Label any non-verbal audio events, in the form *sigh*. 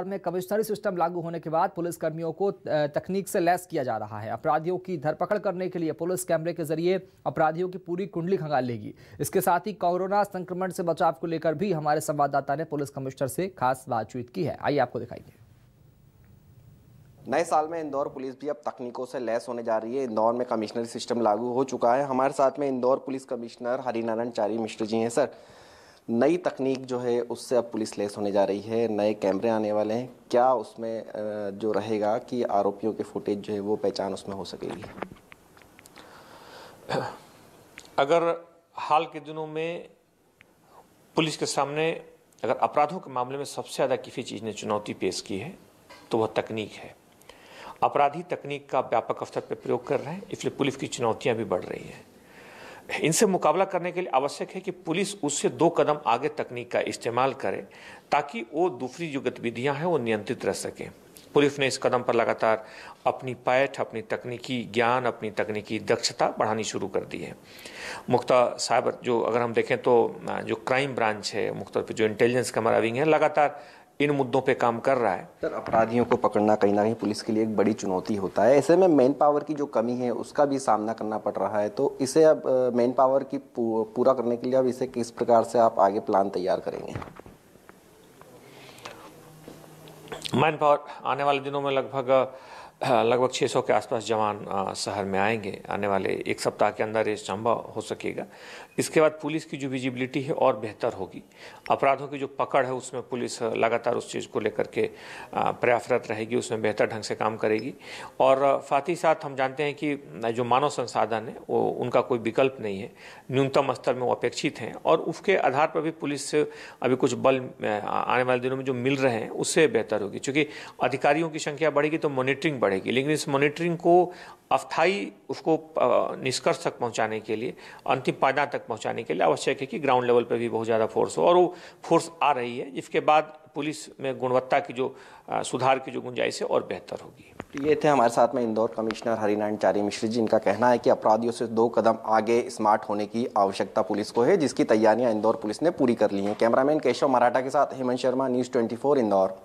दौर में कमिश्नरी सिस्टम लागू होने के बाद पुलिस कर्मियों को तकनीक से लैस किया जा रहा है अपराधियों की धरपकड़ करने के लिए पुलिस कैमरे के जरिए अपराधियों की पूरी कुंडली खंगाल लेगी इसके साथ ही कोरोना संक्रमण से बचाव को लेकर भी हमारे संवाददाता ने पुलिस कमिश्नर से खास बातचीत की है आइए आपको दिखाएंगे नए साल में इंदौर पुलिस भी अब तकनीकों से लैस होने जा रही है इंदौर में कमिश्नरी सिस्टम लागू हो चुका है हमारे साथ में इंदौर पुलिस कमिश्नर हरिनारायण चारी मिश्र जी हैं सर नई तकनीक जो है उससे अब पुलिस लेस होने जा रही है नए कैमरे आने वाले हैं क्या उसमें जो रहेगा कि आरोपियों के फुटेज जो है वो पहचान उसमें हो सकेगी *clears throat* अगर हाल के दिनों में पुलिस के सामने अगर अपराधों के मामले में सबसे ज़्यादा किसी चीज़ ने चुनौती पेश की है तो वह तकनीक है अपराधी तकनीक का व्यापक अवसर पर प्रयोग कर रहे हैं इसलिए पुलिस की चुनौतियाँ भी बढ़ रही हैं इनसे मुकाबला करने के लिए आवश्यक है कि पुलिस उससे दो कदम आगे तकनीक का इस्तेमाल करे ताकि वो दूसरी जो गतिविधियाँ हैं वो नियंत्रित रह सकें पुलिस ने इस कदम पर लगातार अपनी पैठ अपनी तकनीकी ज्ञान अपनी तकनीकी दक्षता बढ़ानी शुरू कर दी है मुख्ता साइबर जो अगर हम देखें तो जो क्राइम ब्रांच है मुख्तर पर जो इंटेलिजेंस का हमारा विंग है लगातार इन मुद्दों पे काम कर रहा है सर अपराधियों को पकड़ना कहीं ना कहीं पुलिस के लिए एक बड़ी चुनौती होता है ऐसे में मैन पावर की जो कमी है उसका भी सामना करना पड़ रहा है तो इसे अब मैन पावर की पूरा करने के लिए अब इसे किस प्रकार से आप आगे प्लान तैयार करेंगे मैन पावर आने वाले दिनों में लगभग हाँ, लगभग 600 के आसपास जवान शहर में आएंगे आने वाले एक सप्ताह के अंदर ये संभव हो सकेगा इसके बाद पुलिस की जो विजिबिलिटी है और बेहतर होगी अपराधों की जो पकड़ है उसमें पुलिस लगातार उस चीज़ को लेकर के प्रयासरत रहेगी उसमें बेहतर ढंग से काम करेगी और साथ ही साथ हम जानते हैं कि जो मानव संसाधन है वो उनका कोई विकल्प नहीं है न्यूनतम स्तर में वो अपेक्षित हैं और उसके आधार पर भी पुलिस अभी कुछ बल आने वाले दिनों में जो मिल रहे हैं उससे बेहतर होगी क्योंकि अधिकारियों की संख्या बढ़ेगी तो मॉनिटरिंग बढ़ेगी बढ़ेगी लेकिन इस मॉनिटरिंग को अस्थायी उसको निष्कर्ष तक पहुंचाने के लिए अंतिम पायदा तक पहुंचाने के लिए आवश्यक है कि ग्राउंड लेवल पर भी बहुत ज़्यादा फोर्स हो और वो फोर्स आ रही है जिसके बाद पुलिस में गुणवत्ता की जो सुधार की जो गुंजाइश है और बेहतर होगी ये थे हमारे साथ में इंदौर कमिश्नर हरिनारायण चारी मिश्र जी इनका कहना है कि अपराधियों से दो कदम आगे स्मार्ट होने की आवश्यकता पुलिस को है जिसकी तैयारियां इंदौर पुलिस ने पूरी कर ली हैं कैमरामैन केशव मराठा के साथ हेमंत शर्मा न्यूज़ ट्वेंटी इंदौर